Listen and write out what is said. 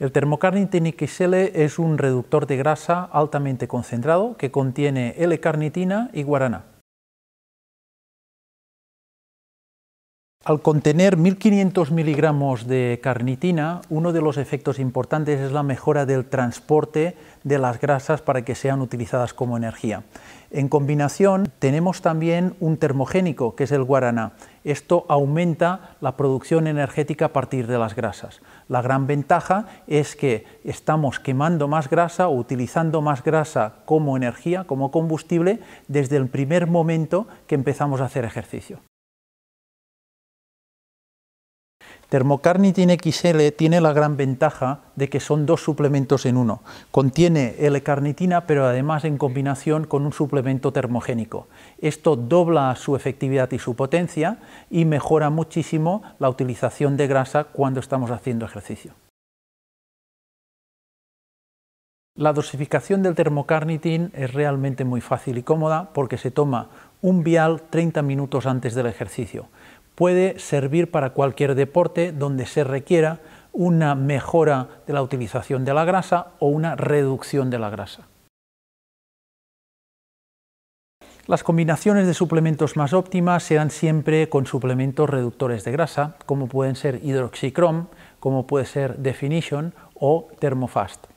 El termocarnitin-XL es un reductor de grasa altamente concentrado que contiene L-carnitina y guaraná. Al contener 1.500 miligramos de carnitina, uno de los efectos importantes es la mejora del transporte de las grasas para que sean utilizadas como energía. En combinación, tenemos también un termogénico, que es el guaraná. Esto aumenta la producción energética a partir de las grasas. La gran ventaja es que estamos quemando más grasa o utilizando más grasa como energía, como combustible, desde el primer momento que empezamos a hacer ejercicio. Termocarnitin XL tiene la gran ventaja de que son dos suplementos en uno. Contiene L-carnitina, pero además en combinación con un suplemento termogénico. Esto dobla su efectividad y su potencia y mejora muchísimo la utilización de grasa cuando estamos haciendo ejercicio. La dosificación del termocarnitin es realmente muy fácil y cómoda porque se toma un vial 30 minutos antes del ejercicio. Puede servir para cualquier deporte donde se requiera una mejora de la utilización de la grasa o una reducción de la grasa. Las combinaciones de suplementos más óptimas serán siempre con suplementos reductores de grasa, como pueden ser hidroxicrom, como puede ser Definition o Thermofast.